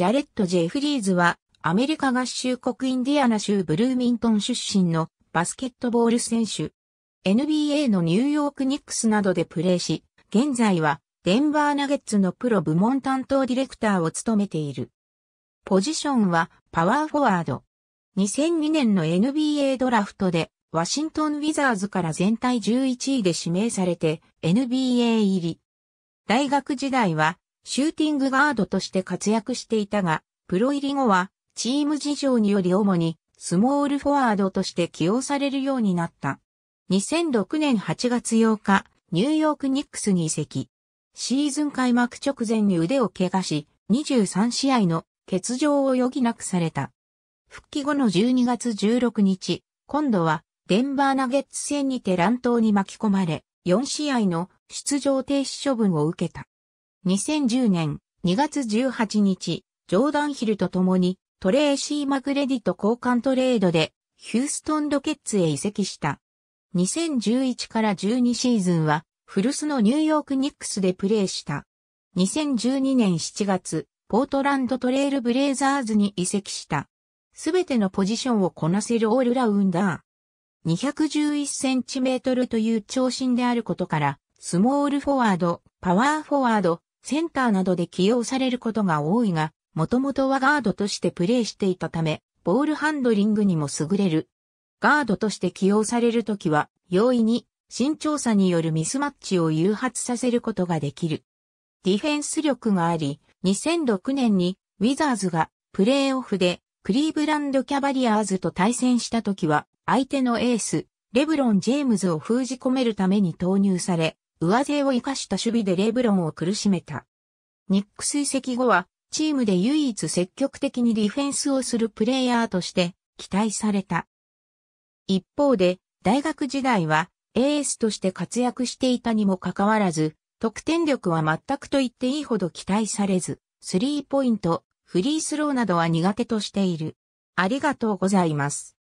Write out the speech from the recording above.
ジャレット・ジェフリーズは、アメリカ合衆国インディアナ州ブルーミントン出身のバスケットボール選手。NBA のニューヨークニックスなどでプレーし、現在はデンバーナゲッツのプロ部門担当ディレクターを務めている。ポジションはパワーフォワード。2002年の NBA ドラフトでワシントン・ウィザーズから全体11位で指名されて NBA 入り。大学時代はシューティングガードとして活躍していたが、プロ入り後は、チーム事情により主に、スモールフォワードとして起用されるようになった。2006年8月8日、ニューヨークニックスに移籍。シーズン開幕直前に腕を怪我し、23試合の欠場を余儀なくされた。復帰後の12月16日、今度はデンバーナゲッツ戦にて乱闘に巻き込まれ、4試合の出場停止処分を受けた。2010年2月18日、ジョーダンヒルと共にトレーシー・マクレディと交換トレードでヒューストンロケッツへ移籍した。2011から12シーズンは古巣のニューヨークニックスでプレーした。2012年7月、ポートランドトレイルブレイザーズに移籍した。すべてのポジションをこなせるオールラウンダー。211センチメートルという長身であることから、スモールフォワード、パワーフォワード、センターなどで起用されることが多いが、もともとはガードとしてプレーしていたため、ボールハンドリングにも優れる。ガードとして起用されるときは、容易に身長差によるミスマッチを誘発させることができる。ディフェンス力があり、2006年にウィザーズがプレーオフでクリーブランドキャバリアーズと対戦した時は相手のエース、レブロン・ジェームズを封じ込めるために投入され、上背を生かした守備でレブロンを苦しめた。ニック追跡後は、チームで唯一積極的にディフェンスをするプレイヤーとして期待された。一方で、大学時代はエースとして活躍していたにもかかわらず、得点力は全くと言っていいほど期待されず、スリーポイント、フリースローなどは苦手としている。ありがとうございます。